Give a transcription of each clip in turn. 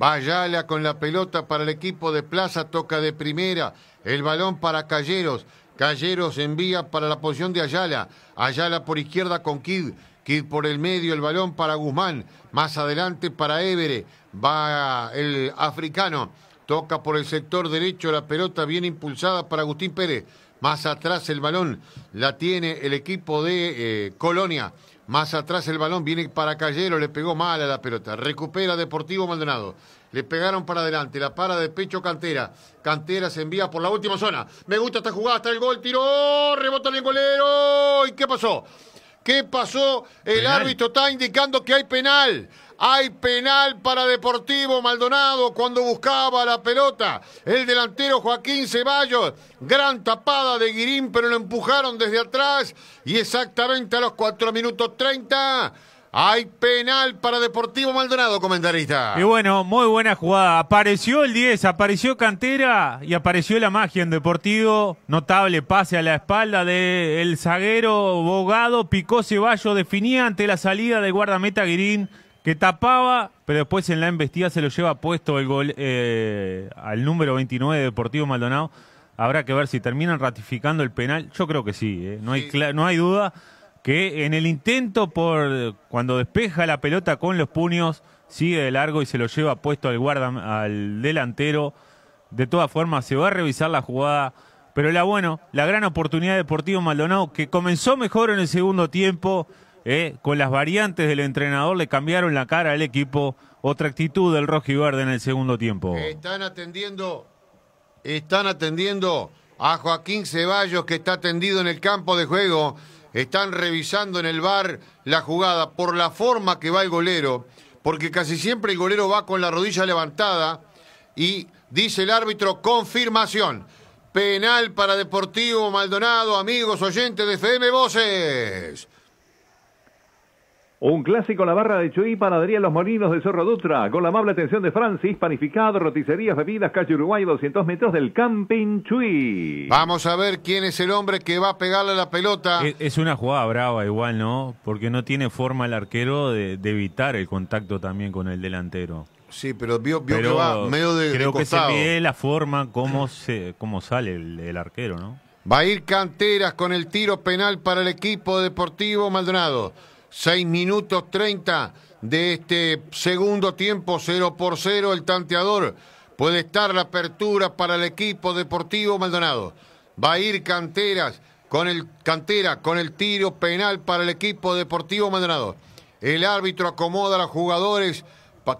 Ayala con la pelota para el equipo de Plaza, toca de primera. El balón para Calleros. Calleros envía para la posición de Ayala. Ayala por izquierda con Kid. Kid por el medio, el balón para Guzmán. Más adelante para Évere. Va el africano. Toca por el sector derecho la pelota bien impulsada para Agustín Pérez. Más atrás el balón la tiene el equipo de eh, Colonia. Más atrás el balón viene para Callero, le pegó mal a la pelota. Recupera Deportivo Maldonado. Le pegaron para adelante, la para de pecho Cantera. Cantera se envía por la última zona. Me gusta esta jugada, está el gol, tiró, rebota el golero. ¿Y qué pasó? ¿Qué pasó? El árbitro está indicando que hay penal. Hay penal para Deportivo Maldonado cuando buscaba la pelota. El delantero Joaquín Ceballos, gran tapada de Guirín, pero lo empujaron desde atrás. Y exactamente a los 4 minutos 30 hay penal para Deportivo Maldonado, comentarista. Y bueno, muy buena jugada. Apareció el 10, apareció Cantera y apareció la magia en Deportivo. Notable pase a la espalda del zaguero Bogado. Picó Ceballo, definía ante la salida del guardameta Guirín, que tapaba, pero después en la embestida se lo lleva puesto el gol eh, al número 29 de Deportivo Maldonado. Habrá que ver si terminan ratificando el penal. Yo creo que sí, eh. no hay duda que en el intento por cuando despeja la pelota con los puños sigue de largo y se lo lleva puesto al guarda al delantero. De todas formas se va a revisar la jugada, pero la bueno, la gran oportunidad de Deportivo Maldonado que comenzó mejor en el segundo tiempo eh, con las variantes del entrenador le cambiaron la cara al equipo, otra actitud del Verde en el segundo tiempo. Están atendiendo están atendiendo a Joaquín Ceballos que está atendido en el campo de juego. Están revisando en el bar la jugada por la forma que va el golero, porque casi siempre el golero va con la rodilla levantada y dice el árbitro confirmación. Penal para Deportivo Maldonado, amigos oyentes de FM Voces. Un clásico la barra de Chuy, panadería Los Molinos de Zorro Dutra, con la amable atención de Francis, panificado, roticerías, bebidas, calle Uruguay, 200 metros del Camping Chuy. Vamos a ver quién es el hombre que va a pegarle la pelota. Es, una jugada brava igual, ¿no? Porque no tiene forma el arquero de, evitar el contacto también con el delantero. Sí, pero vio, que va medio de Creo que se ve la forma, cómo, sale el arquero, ¿no? Va a ir Canteras con el tiro penal para el equipo deportivo Maldonado. 6 minutos 30 de este segundo tiempo, 0 por 0 el tanteador. Puede estar la apertura para el equipo deportivo Maldonado. Va a ir Canteras con el Cantera con el tiro penal para el equipo deportivo Maldonado. El árbitro acomoda a los jugadores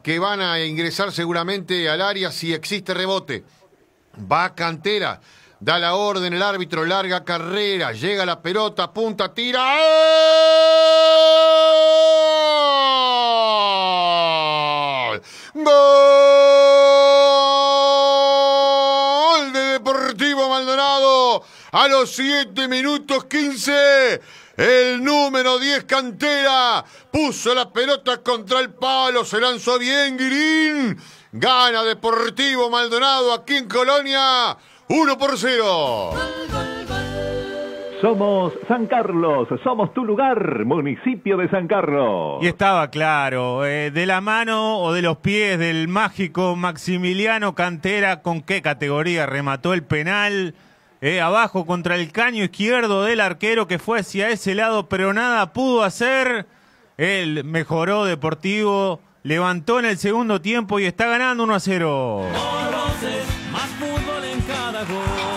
que van a ingresar seguramente al área si existe rebote. Va Cantera Da la orden el árbitro, larga carrera, llega la pelota, punta tira. ¡Gol! De Deportivo Maldonado a los 7 minutos 15. El número 10 Cantera puso la pelota contra el palo, se lanzó bien Green. Gana Deportivo Maldonado aquí en Colonia. 1 por 0. Somos San Carlos, somos tu lugar, municipio de San Carlos. Y estaba claro, eh, de la mano o de los pies del mágico Maximiliano Cantera, con qué categoría remató el penal. Eh, abajo contra el caño izquierdo del arquero que fue hacia ese lado, pero nada pudo hacer. Él mejoró deportivo, levantó en el segundo tiempo y está ganando 1 a 0. bravo